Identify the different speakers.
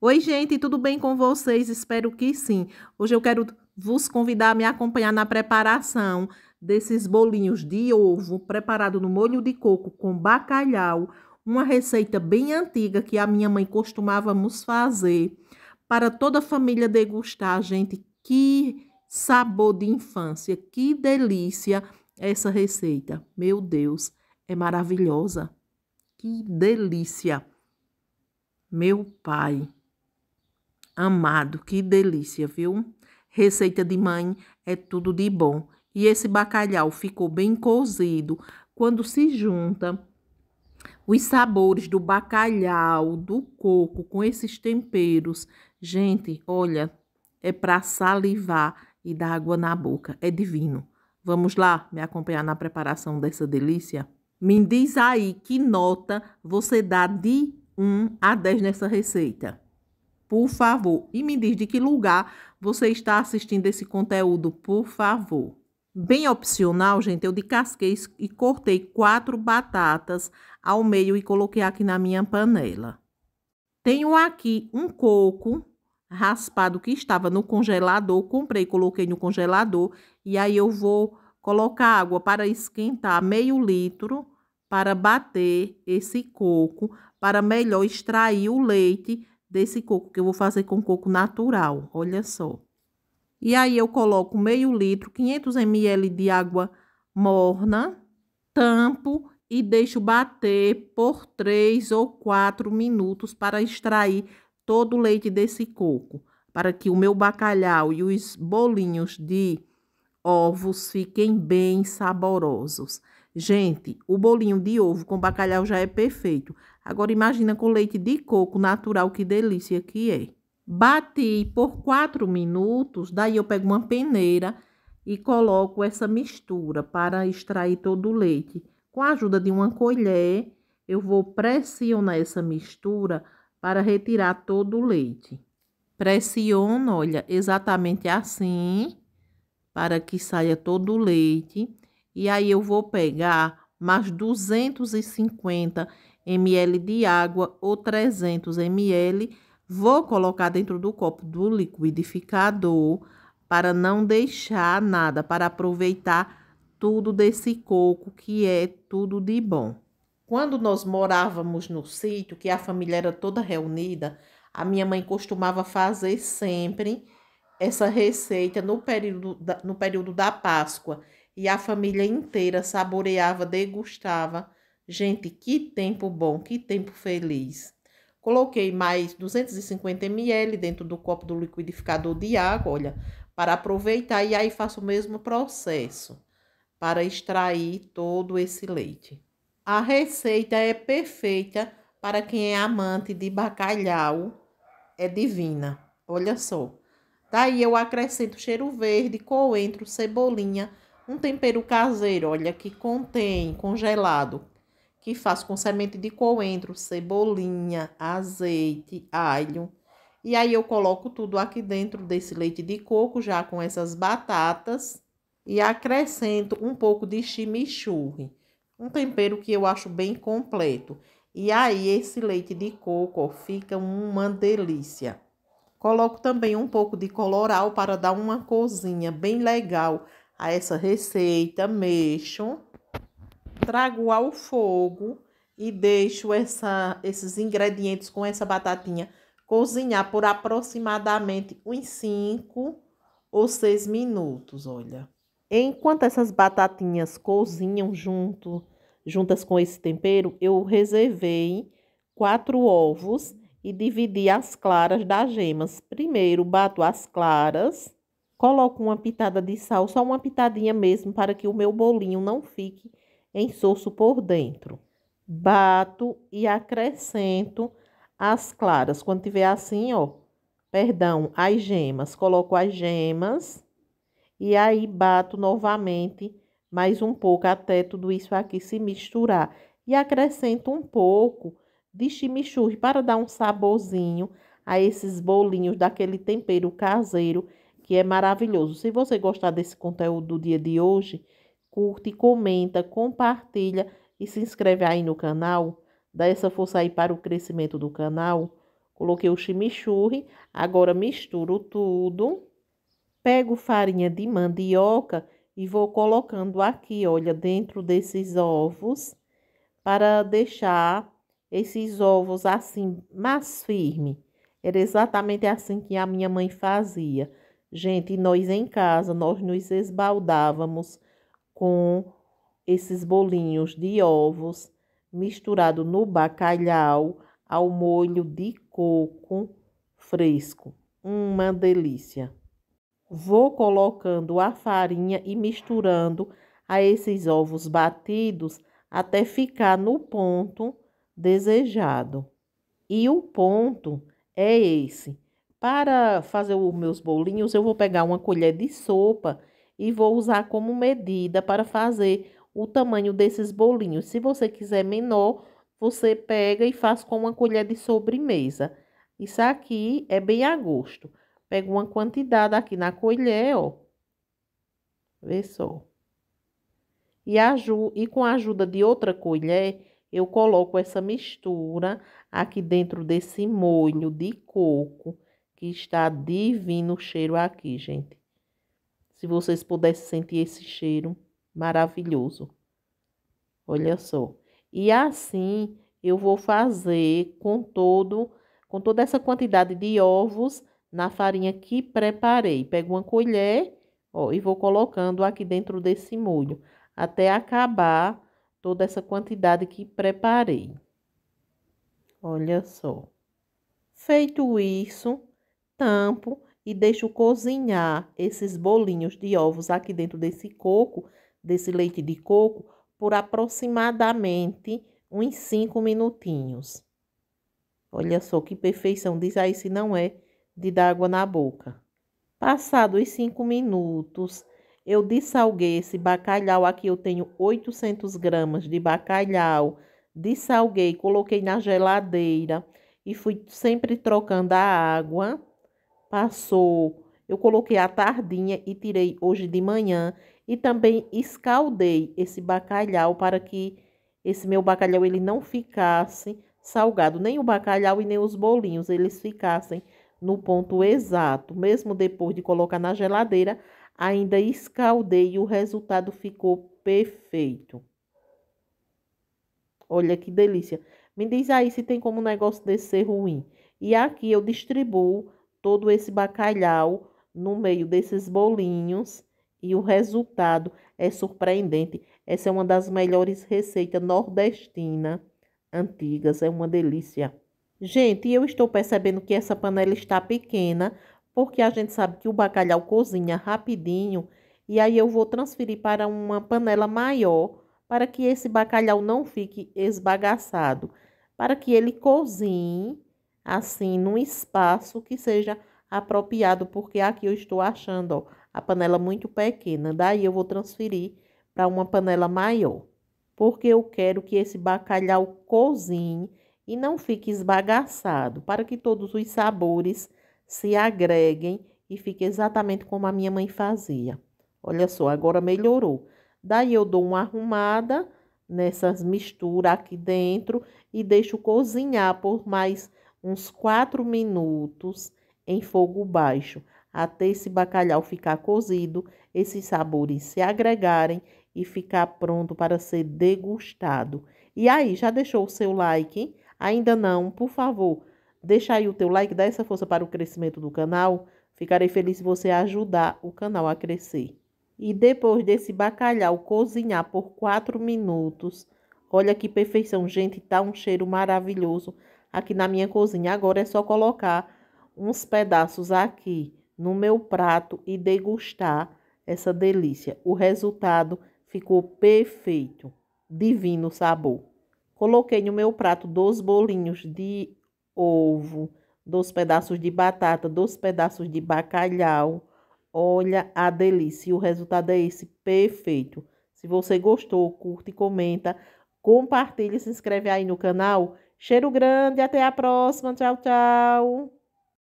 Speaker 1: Oi, gente, tudo bem com vocês? Espero que sim. Hoje eu quero vos convidar a me acompanhar na preparação desses bolinhos de ovo preparado no molho de coco com bacalhau, uma receita bem antiga que a minha mãe costumávamos fazer para toda a família degustar, gente. Que sabor de infância, que delícia essa receita. Meu Deus, é maravilhosa. Que delícia. Meu pai. Amado, que delícia, viu? Receita de mãe é tudo de bom. E esse bacalhau ficou bem cozido. Quando se junta os sabores do bacalhau, do coco com esses temperos, gente, olha, é para salivar e dar água na boca. É divino. Vamos lá me acompanhar na preparação dessa delícia? Me diz aí que nota você dá de 1 a 10 nessa receita por favor. E me diz de que lugar você está assistindo esse conteúdo, por favor. Bem opcional, gente, eu descasquei e cortei quatro batatas ao meio e coloquei aqui na minha panela. Tenho aqui um coco raspado que estava no congelador, comprei, coloquei no congelador e aí eu vou colocar água para esquentar meio litro para bater esse coco, para melhor extrair o leite desse coco, que eu vou fazer com coco natural, olha só. E aí eu coloco meio litro, 500 ml de água morna, tampo e deixo bater por 3 ou 4 minutos para extrair todo o leite desse coco, para que o meu bacalhau e os bolinhos de ovos fiquem bem saborosos. Gente, o bolinho de ovo com bacalhau já é perfeito. Agora imagina com leite de coco natural, que delícia que é. Bati por 4 minutos, daí eu pego uma peneira e coloco essa mistura para extrair todo o leite. Com a ajuda de uma colher, eu vou pressionar essa mistura para retirar todo o leite. Pressiono, olha, exatamente assim, para que saia todo o leite. E aí eu vou pegar mais 250 ml de água ou 300 ml. Vou colocar dentro do copo do liquidificador para não deixar nada, para aproveitar tudo desse coco que é tudo de bom. Quando nós morávamos no sítio, que a família era toda reunida, a minha mãe costumava fazer sempre essa receita no período da, no período da Páscoa e a família inteira saboreava, degustava. Gente, que tempo bom, que tempo feliz. Coloquei mais 250 ml dentro do copo do liquidificador de água, olha, para aproveitar e aí faço o mesmo processo para extrair todo esse leite. A receita é perfeita para quem é amante de bacalhau, é divina. Olha só. Daí eu acrescento cheiro verde, coentro, cebolinha, um tempero caseiro, olha, que contém congelado, que faz com semente de coentro, cebolinha, azeite, alho. E aí eu coloco tudo aqui dentro desse leite de coco, já com essas batatas. E acrescento um pouco de chimichurri, um tempero que eu acho bem completo. E aí esse leite de coco ó, fica uma delícia. Coloco também um pouco de coloral para dar uma cozinha bem legal a essa receita, mexo, trago ao fogo e deixo essa, esses ingredientes com essa batatinha cozinhar por aproximadamente uns 5 ou 6 minutos, olha. Enquanto essas batatinhas cozinham junto, juntas com esse tempero, eu reservei quatro ovos e dividi as claras das gemas. Primeiro bato as claras Coloco uma pitada de sal, só uma pitadinha mesmo, para que o meu bolinho não fique ensosso por dentro. Bato e acrescento as claras. Quando tiver assim, ó, perdão, as gemas. Coloco as gemas e aí bato novamente mais um pouco até tudo isso aqui se misturar. E acrescento um pouco de chimichurri para dar um saborzinho a esses bolinhos daquele tempero caseiro que é maravilhoso. Se você gostar desse conteúdo do dia de hoje, curte, comenta, compartilha e se inscreve aí no canal. Dá essa força aí para o crescimento do canal. Coloquei o chimichurri, agora misturo tudo. Pego farinha de mandioca e vou colocando aqui, olha, dentro desses ovos, para deixar esses ovos assim mais firme. Era exatamente assim que a minha mãe fazia. Gente, nós em casa, nós nos esbaldávamos com esses bolinhos de ovos misturado no bacalhau ao molho de coco fresco. Uma delícia. Vou colocando a farinha e misturando a esses ovos batidos até ficar no ponto desejado. E o ponto é esse para fazer os meus bolinhos, eu vou pegar uma colher de sopa e vou usar como medida para fazer o tamanho desses bolinhos. Se você quiser menor, você pega e faz com uma colher de sobremesa. Isso aqui é bem a gosto. Pega uma quantidade aqui na colher, ó. Vê só. E, e com a ajuda de outra colher, eu coloco essa mistura aqui dentro desse molho de coco que está divino o cheiro aqui, gente. Se vocês pudessem sentir esse cheiro maravilhoso. Olha só. E assim eu vou fazer com todo com toda essa quantidade de ovos na farinha que preparei. Pego uma colher, ó, e vou colocando aqui dentro desse molho até acabar toda essa quantidade que preparei. Olha só. Feito isso, tampo e deixo cozinhar esses bolinhos de ovos aqui dentro desse coco, desse leite de coco, por aproximadamente uns 5 minutinhos. Olha só que perfeição, diz aí se não é de dar água na boca. Passados os 5 minutos, eu dessalguei esse bacalhau. Aqui eu tenho 800 gramas de bacalhau. Dessalguei, coloquei na geladeira e fui sempre trocando a água Passou. Eu coloquei à tardinha e tirei hoje de manhã e também escaldei esse bacalhau para que esse meu bacalhau ele não ficasse salgado, nem o bacalhau e nem os bolinhos, eles ficassem no ponto exato. Mesmo depois de colocar na geladeira, ainda escaldei e o resultado ficou perfeito. Olha que delícia. Me diz aí se tem como o negócio desse ser ruim. E aqui eu distribuo todo esse bacalhau no meio desses bolinhos e o resultado é surpreendente. Essa é uma das melhores receitas nordestina antigas, é uma delícia. Gente, eu estou percebendo que essa panela está pequena, porque a gente sabe que o bacalhau cozinha rapidinho, e aí eu vou transferir para uma panela maior, para que esse bacalhau não fique esbagaçado, para que ele cozinhe assim num espaço que seja apropriado, porque aqui eu estou achando ó, a panela muito pequena, daí eu vou transferir para uma panela maior, porque eu quero que esse bacalhau cozinhe e não fique esbagaçado, para que todos os sabores se agreguem e fique exatamente como a minha mãe fazia. Olha só, agora melhorou. Daí eu dou uma arrumada nessas misturas aqui dentro e deixo cozinhar por mais uns 4 minutos em fogo baixo, até esse bacalhau ficar cozido, esses sabores se agregarem e ficar pronto para ser degustado. E aí, já deixou o seu like? Hein? Ainda não? Por favor, deixa aí o teu like, dá essa força para o crescimento do canal. Ficarei feliz se você ajudar o canal a crescer. E depois desse bacalhau cozinhar por 4 minutos, olha que perfeição, gente, tá um cheiro maravilhoso aqui na minha cozinha. Agora é só colocar uns pedaços aqui no meu prato e degustar essa delícia. O resultado ficou perfeito, divino sabor. Coloquei no meu prato dois bolinhos de ovo, dois pedaços de batata, dois pedaços de bacalhau. Olha a delícia, o resultado é esse perfeito. Se você gostou, curte, comenta, compartilha, se inscreve aí no canal Cheiro grande, até a próxima. Tchau, tchau.